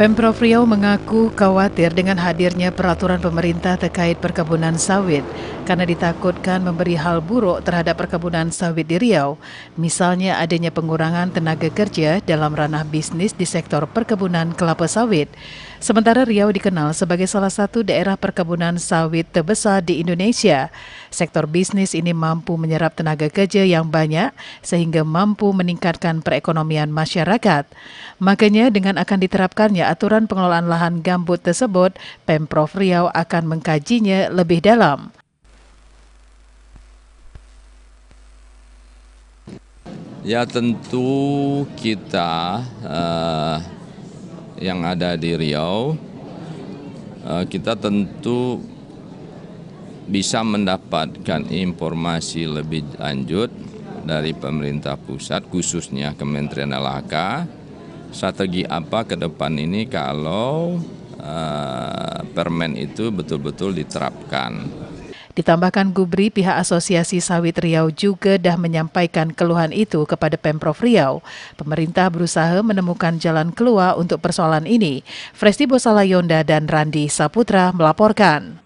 Pemprov Riau mengaku khawatir dengan hadirnya peraturan pemerintah terkait perkebunan sawit karena ditakutkan memberi hal buruk terhadap perkebunan sawit di Riau, misalnya adanya pengurangan tenaga kerja dalam ranah bisnis di sektor perkebunan kelapa sawit. Sementara Riau dikenal sebagai salah satu daerah perkebunan sawit terbesar di Indonesia. Sektor bisnis ini mampu menyerap tenaga kerja yang banyak sehingga mampu meningkatkan perekonomian masyarakat. Makanya dengan akan diterapkannya aturan pengelolaan lahan gambut tersebut, Pemprov Riau akan mengkajinya lebih dalam. Ya tentu kita uh, yang ada di Riau, uh, kita tentu bisa mendapatkan informasi lebih lanjut dari pemerintah pusat khususnya Kementerian LHK strategi apa ke depan ini kalau uh, permen itu betul-betul diterapkan. Ditambahkan Gubri, pihak Asosiasi Sawit Riau juga dah menyampaikan keluhan itu kepada Pemprov Riau. Pemerintah berusaha menemukan jalan keluar untuk persoalan ini. Fresti Bosala Yonda dan Randi Saputra melaporkan.